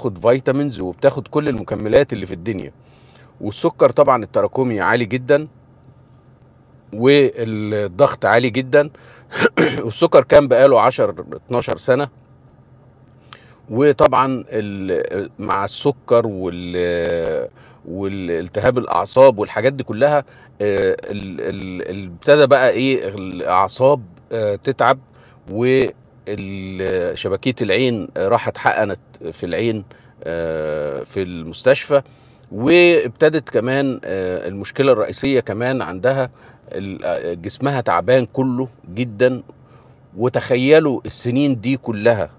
بتاخد فيتامينز وبتاخد كل المكملات اللي في الدنيا والسكر طبعا التراكمي عالي جدا والضغط عالي جدا والسكر كان بقاله 10 12 سنه وطبعا مع السكر وال والالتهاب الاعصاب والحاجات دي كلها آه، ابتدى بقى ايه الاعصاب آه، تتعب و شبكيه العين راحت حقنت في العين آه، في المستشفى وابتدت كمان آه، المشكله الرئيسيه كمان عندها آه، جسمها تعبان كله جدا وتخيلوا السنين دي كلها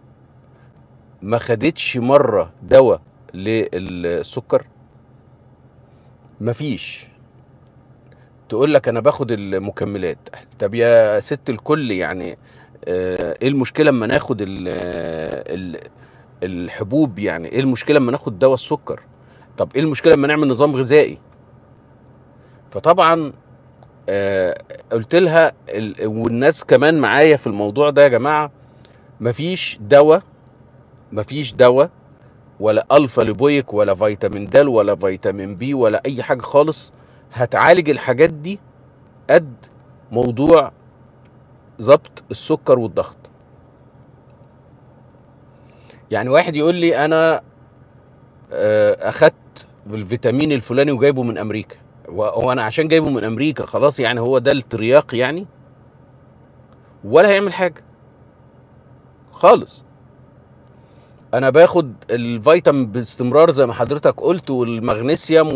ما خدتش مره دواء للسكر مفيش تقول لك انا باخد المكملات طب يا ست الكل يعني آه، ايه المشكله اما ناخد ال ال الحبوب يعني ايه المشكله اما ناخد دواء السكر طب ايه المشكله اما نعمل نظام غذائي فطبعا آه، قلت لها والناس كمان معايا في الموضوع ده يا جماعه مفيش دواء مفيش دواء ولا الفا لبويك ولا فيتامين د ولا فيتامين بي ولا اي حاجه خالص هتعالج الحاجات دي قد موضوع ظبط السكر والضغط يعني واحد يقول لي انا آه، اخدت الفيتامين الفلاني وجايبه من امريكا هو انا عشان جايبه من امريكا خلاص يعني هو ده الترياق يعني ولا هيعمل حاجه خالص انا باخد الفيتامين باستمرار زي ما حضرتك قلت والمغنيسيوم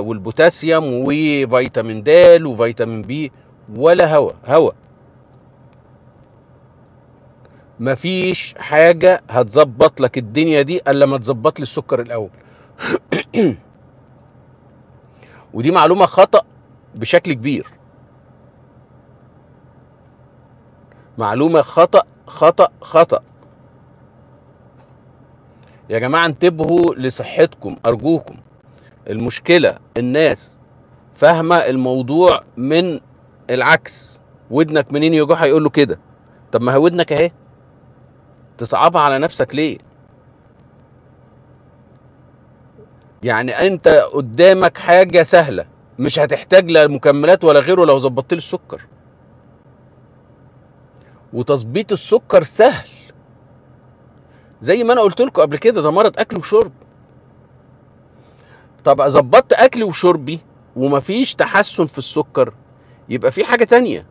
والبوتاسيوم وفيتامين د وفيتامين بي ولا هوا هوا مفيش حاجه هتظبط لك الدنيا دي الا ما تظبط لي السكر الاول ودي معلومه خطا بشكل كبير معلومه خطا خطا خطا يا جماعه انتبهوا لصحتكم ارجوكم المشكله الناس فاهمه الموضوع من العكس ودنك منين يجوع هيقول له كده طب ما هي ودنك اهي تصعبها على نفسك ليه يعني انت قدامك حاجه سهله مش هتحتاج لا مكملات ولا غيره لو ظبطت السكر وتظبيط السكر سهل زي ما انا قلت لكم قبل كده ده مرض اكل وشرب طب ظبطت اكلي وشربي ومفيش تحسن في السكر يبقى في حاجه تانية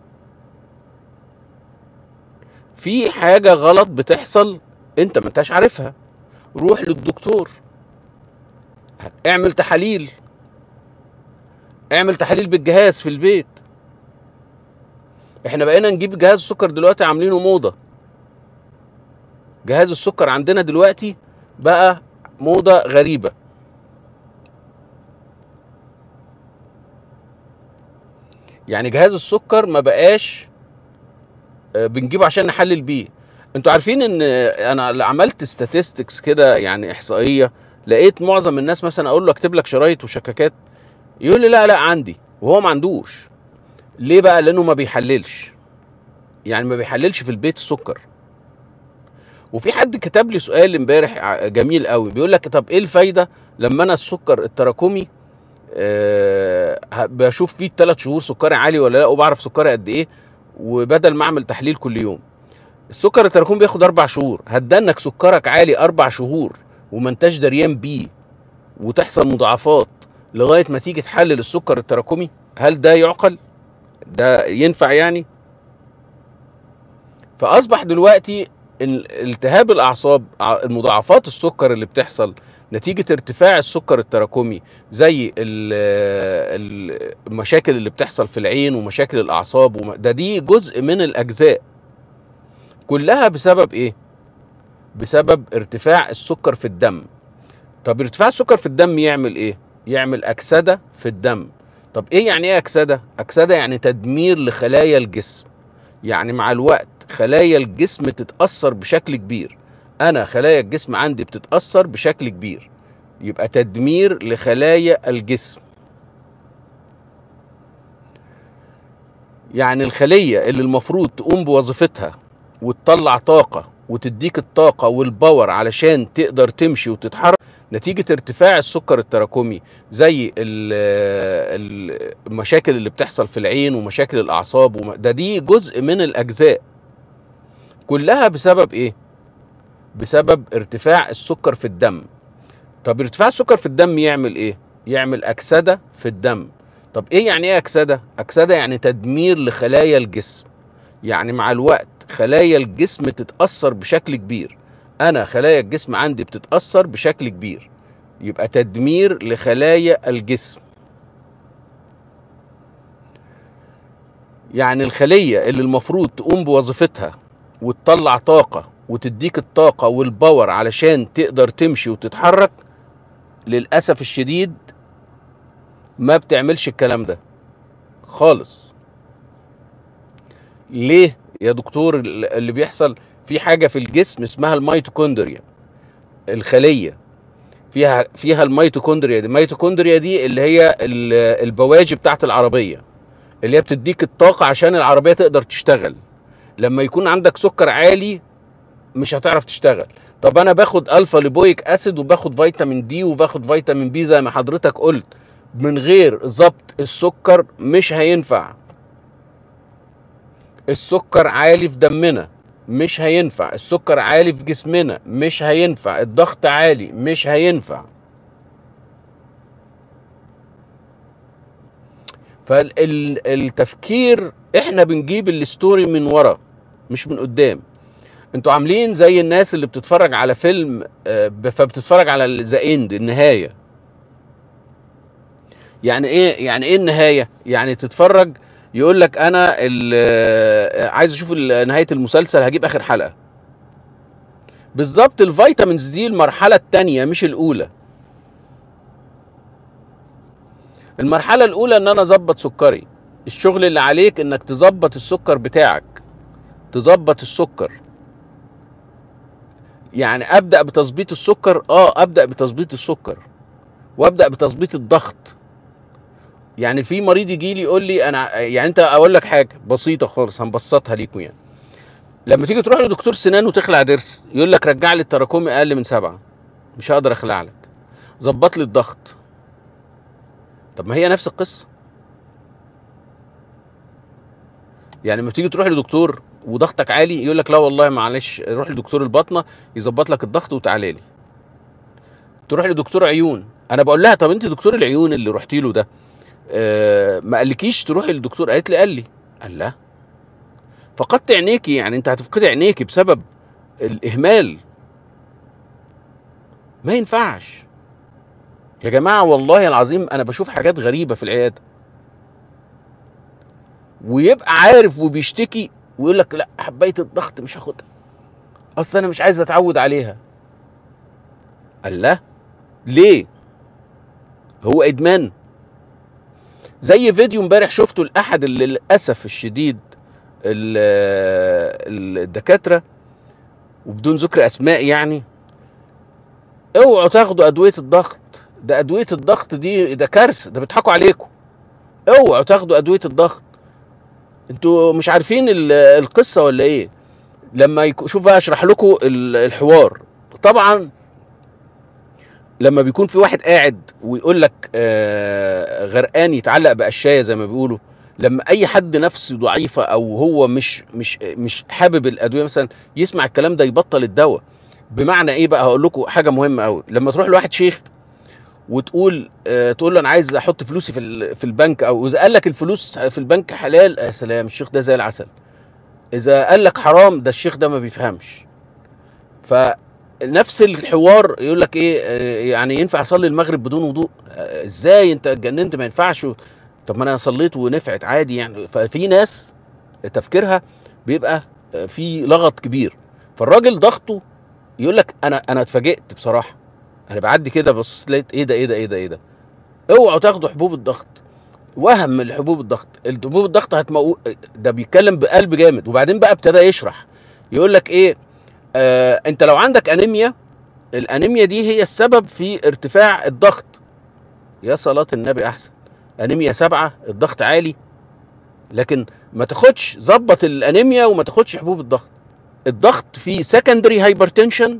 في حاجه غلط بتحصل انت ما انتش عارفها روح للدكتور اعمل تحاليل اعمل تحاليل بالجهاز في البيت احنا بقينا نجيب جهاز السكر دلوقتي عاملينه موضه جهاز السكر عندنا دلوقتي بقى موضة غريبة يعني جهاز السكر ما بقاش آه، بنجيبه عشان نحلل بيه انتوا عارفين ان انا عملت ستاتستكس كده يعني احصائيه لقيت معظم الناس مثلا اقول له اكتب لك شرايط وشكاكات يقول لي لا لا عندي وهو ما عندوش ليه بقى لانه ما بيحللش يعني ما بيحللش في البيت السكر وفي حد كتب لي سؤال امبارح آه، جميل قوي بيقول لك طب ايه الفايده لما انا السكر التراكمي أه بشوف فيه الثلاث شهور سكري عالي ولا لا وبعرف سكري قد ايه وبدل ما اعمل تحليل كل يوم السكر التراكمي بياخد اربع شهور هتدنك سكرك عالي اربع شهور وما انتش دريان بيه وتحصل مضاعفات لغايه ما تيجي تحلل السكر التراكمي هل ده يعقل ده ينفع يعني فاصبح دلوقتي التهاب الاعصاب المضاعفات السكر اللي بتحصل نتيجه ارتفاع السكر التراكمي زي المشاكل اللي بتحصل في العين ومشاكل الاعصاب ده دي جزء من الاجزاء كلها بسبب ايه بسبب ارتفاع السكر في الدم طب ارتفاع السكر في الدم يعمل ايه يعمل اكسده في الدم طب ايه يعني ايه اكسده اكسده يعني تدمير لخلايا الجسم يعني مع الوقت خلايا الجسم تتاثر بشكل كبير انا خلايا الجسم عندي بتتاثر بشكل كبير يبقى تدمير لخلايا الجسم يعني الخليه اللي المفروض تقوم بوظيفتها وتطلع طاقه وتديك الطاقه والباور علشان تقدر تمشي وتتحرك نتيجه ارتفاع السكر التراكمي زي المشاكل اللي بتحصل في العين ومشاكل الاعصاب ده دي جزء من الاجزاء كلها بسبب ايه بسبب ارتفاع السكر في الدم طب ارتفاع السكر في الدم يعمل ايه يعمل اكسده في الدم طب ايه يعني ايه اكسده اكسده يعني تدمير لخلايا الجسم يعني مع الوقت خلايا الجسم تتاثر بشكل كبير انا خلايا الجسم عندي بتتاثر بشكل كبير يبقى تدمير لخلايا الجسم يعني الخليه اللي المفروض تقوم بوظيفتها وتطلع طاقه وتديك الطاقه والباور علشان تقدر تمشي وتتحرك للاسف الشديد ما بتعملش الكلام ده خالص ليه يا دكتور اللي بيحصل في حاجه في الجسم اسمها الميتوكوندريا الخليه فيها فيها الميتوكوندريا دي الميتوكوندريا دي اللي هي البواجي بتاعت العربيه اللي هي بتديك الطاقه عشان العربيه تقدر تشتغل لما يكون عندك سكر عالي مش هتعرف تشتغل طب انا باخد الفا ليبويك اسيد وباخد فيتامين دي وباخد فيتامين بي زي ما حضرتك قلت من غير ظبط السكر مش هينفع السكر عالي في دمنا مش هينفع السكر عالي في جسمنا مش هينفع الضغط عالي مش هينفع فالتفكير احنا بنجيب الستوري من ورا مش من قدام انتوا عاملين زي الناس اللي بتتفرج على فيلم آه، فبتتفرج على ذا اند النهايه يعني ايه يعني ايه النهايه يعني تتفرج يقول لك انا آه، عايز اشوف نهايه المسلسل هجيب اخر حلقه بالظبط الفيتامينز دي المرحله الثانيه مش الاولى المرحله الاولى ان انا اظبط سكري الشغل اللي عليك انك تظبط السكر بتاعك تظبط السكر يعني ابدا بتظبيط السكر اه ابدا بتظبيط السكر وابدا بتظبيط الضغط يعني في مريض يجي لي يقول لي انا يعني انت اقول لك حاجه بسيطه خالص هنبسطها ليكم يعني لما تيجي تروح لدكتور سنان وتخلع ضرس يقول لك رجع لي التراكمي اقل من سبعه مش هقدر اخلع لك ظبط لي الضغط طب ما هي نفس القصه يعني لما تيجي تروح لدكتور وضغطك عالي يقول لك لا والله معلش روح لدكتور الباطنه يظبط لك الضغط وتعالى لي تروح لدكتور عيون انا بقول لها طب انت دكتور العيون اللي رحتي له ده آه ما قالكيش تروحي للدكتور قالت لي قال لي قال لا فقدت عينيكي يعني انت هتفقدي عينيكي بسبب الاهمال ما ينفعش يا جماعه والله العظيم انا بشوف حاجات غريبه في العياده ويبقى عارف وبيشتكي ويقول لك لا حبايه الضغط مش هاخدها اصل انا مش عايز اتعود عليها الله ليه هو ادمان زي فيديو امبارح شفته لاحد اللي للاسف الشديد الدكاتره وبدون ذكر اسماء يعني اوعوا تاخدوا ادويه الضغط ده ادويه الضغط دي ده كارثه ده بيضحكوا عليكم اوعوا تاخدوا ادويه الضغط انتوا مش عارفين القصه ولا ايه لما شوف بقى اشرح لكم الحوار طبعا لما بيكون في واحد قاعد ويقول لك آه، غرقان يتعلق بقشايه زي ما بيقولوا لما اي حد نفسه ضعيفه او هو مش مش مش حابب الادويه مثلا يسمع الكلام ده يبطل الدواء بمعنى ايه بقى هقول لكم حاجه مهمه قوي لما تروح لواحد شيخ وتقول آه، تقول له انا عايز احط فلوسي في في البنك او اذا قال لك الفلوس في البنك حلال يا سلام الشيخ ده زي العسل اذا قال لك حرام ده الشيخ ده ما بيفهمش فنفس الحوار يقول لك ايه آه، يعني ينفع اصلي المغرب بدون وضوء آه، ازاي انت اتجننت ما ينفعش طب ما انا صليت ونفعت عادي يعني ففي ناس تفكيرها بيبقى في لغط كبير فالراجل ضغطه يقول لك انا انا اتفاجئت بصراحه انا بعدي كده بص لقيت ايه ده ايه ده ايه ده ايه ده اوعوا تاخدوا حبوب الضغط وهم الحبوب الضغط الحبوب الضغط هتمو ده بيتكلم بقلب جامد وبعدين بقى ابتدى يشرح يقول لك ايه آه انت لو عندك انيميا الانيميا دي هي السبب في ارتفاع الضغط يا صلاه النبي احسن انيميا سبعة الضغط عالي لكن ما تاخدش ظبط الانيميا وما تاخدش حبوب الضغط الضغط في سكندري هايبرتنشن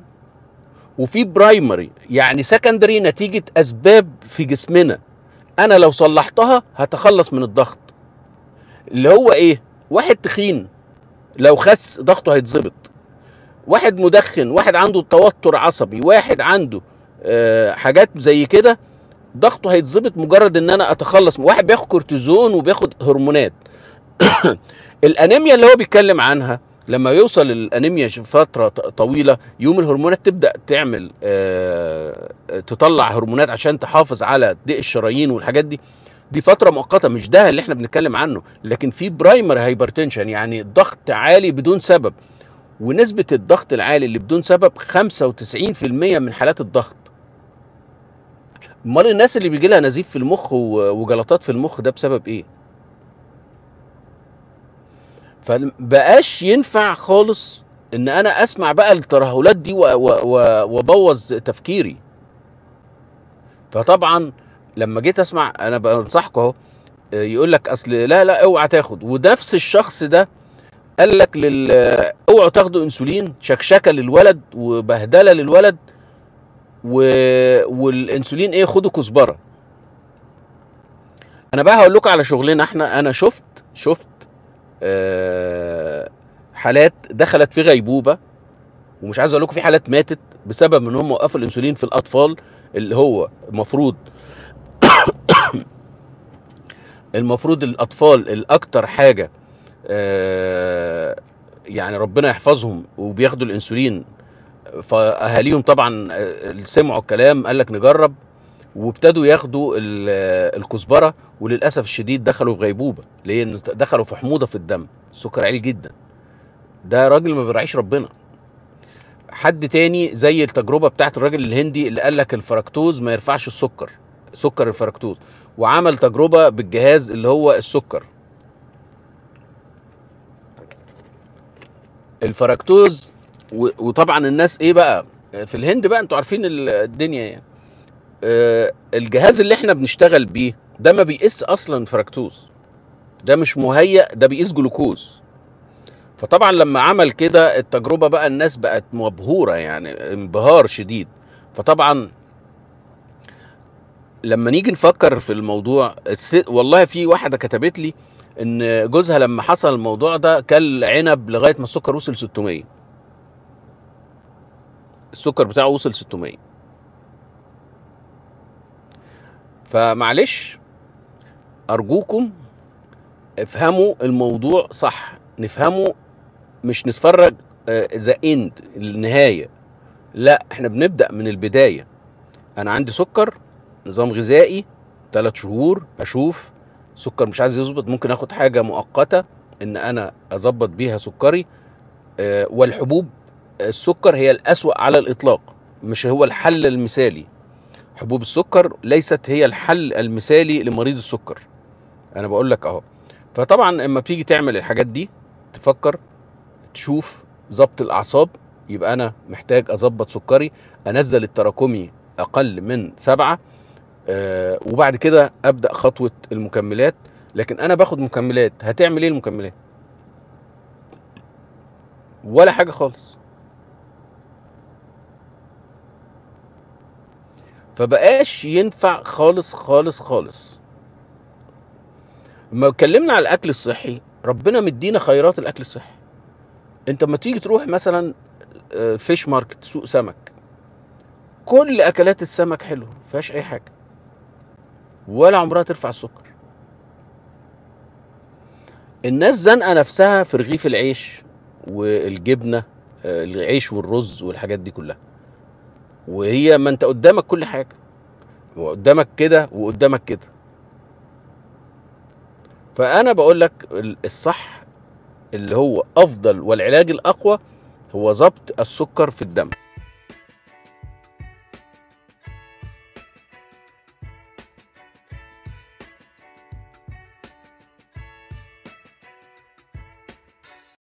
وفي برايمري يعني سكندري نتيجه اسباب في جسمنا انا لو صلحتها هتخلص من الضغط اللي هو ايه واحد تخين لو خس ضغطه هيتظبط واحد مدخن واحد عنده توتر عصبي واحد عنده آه، حاجات زي كده ضغطه هيتظبط مجرد ان انا اتخلص واحد بياخد كورتيزون وبياخد هرمونات الانيميا اللي هو بيتكلم عنها لما يوصل الانيميا فتره طويله يوم الهرمونات تبدا تعمل آه، آه، تطلع هرمونات عشان تحافظ على ضيق الشرايين والحاجات دي دي فتره مؤقته مش ده اللي احنا بنتكلم عنه لكن في برايمر هايبرتنشن يعني ضغط عالي بدون سبب ونسبه الضغط العالي اللي بدون سبب 95% من حالات الضغط امال الناس اللي بيجي لها نزيف في المخ وجلطات في المخ ده بسبب ايه فبقاش ينفع خالص ان انا اسمع بقى الترهلات دي وابوظ تفكيري فطبعا لما جيت اسمع انا بنصحكم اهو آه، يقول لك اصل لا لا اوعى تاخد ونفس الشخص ده قال لك لل اوعوا تاخدوا انسولين شكشكه للولد وبهدله للولد و... والانسولين ايه خدوا كزبره انا بقى هقول لكم على شغلنا احنا انا شفت شفت آه، حالات دخلت في غيبوبه ومش عايز اقول لكم في حالات ماتت بسبب ان هم وقفوا الانسولين في الاطفال اللي هو المفروض المفروض الاطفال الاكتر حاجه آه، يعني ربنا يحفظهم وبياخدوا الانسولين فاهاليهم طبعا آه، سمعوا الكلام قال لك نجرب وابتدوا ياخدوا الكزبره وللاسف الشديد دخلوا في غيبوبه لان دخلوا في حموضه في الدم سكر عالي جدا ده راجل ما بيراعيش ربنا حد تاني زي التجربه بتاعت الراجل الهندي اللي قال لك الفركتوز ما يرفعش السكر سكر الفركتوز وعمل تجربه بالجهاز اللي هو السكر الفركتوز وطبعا الناس ايه بقى في الهند بقى انتوا عارفين الدنيا يعني آه، الجهاز اللي احنا بنشتغل بيه ده ما بيقيس اصلا فركتوز ده مش مهيأ ده بيقيس جلوكوز فطبعا لما عمل كده التجربه بقى الناس بقت مبهوره يعني انبهار شديد فطبعا لما نيجي نفكر في الموضوع والله في واحده كتبت لي ان جوزها لما حصل الموضوع ده كل عنب لغايه ما السكر وصل 600 السكر بتاعه وصل 600 فمعلش ارجوكم افهموا الموضوع صح نفهمه مش نتفرج آه، ذا اند النهايه لا احنا بنبدا من البدايه انا عندي سكر نظام غذائي ثلاث شهور اشوف سكر مش عايز يظبط ممكن اخد حاجه مؤقته ان انا اظبط بيها سكري أه والحبوب السكر هي الاسوا على الاطلاق مش هو الحل المثالي حبوب السكر ليست هي الحل المثالي لمريض السكر انا بقول لك اهو فطبعا اما بتيجي تعمل الحاجات دي تفكر تشوف ظبط الاعصاب يبقى انا محتاج اظبط سكري انزل التراكمي اقل من سبعة آه وبعد كده ابدا خطوه المكملات لكن انا باخد مكملات هتعمل ايه المكملات ولا حاجه خالص فبقاش ينفع خالص خالص خالص لما اتكلمنا على الاكل الصحي ربنا مدينا خيرات الاكل الصحي انت ما تيجي تروح مثلا فيش آه، ماركت سوق سمك كل اكلات السمك حلوه ما فيهاش اي حاجه ولا عمرها ترفع السكر الناس زنقه نفسها في رغيف العيش والجبنه آه، العيش والرز والحاجات دي كلها وهي ما انت قدامك كل حاجه وقدامك كده وقدامك كده فانا بقول لك الصح اللي هو افضل والعلاج الاقوى هو ضبط السكر في الدم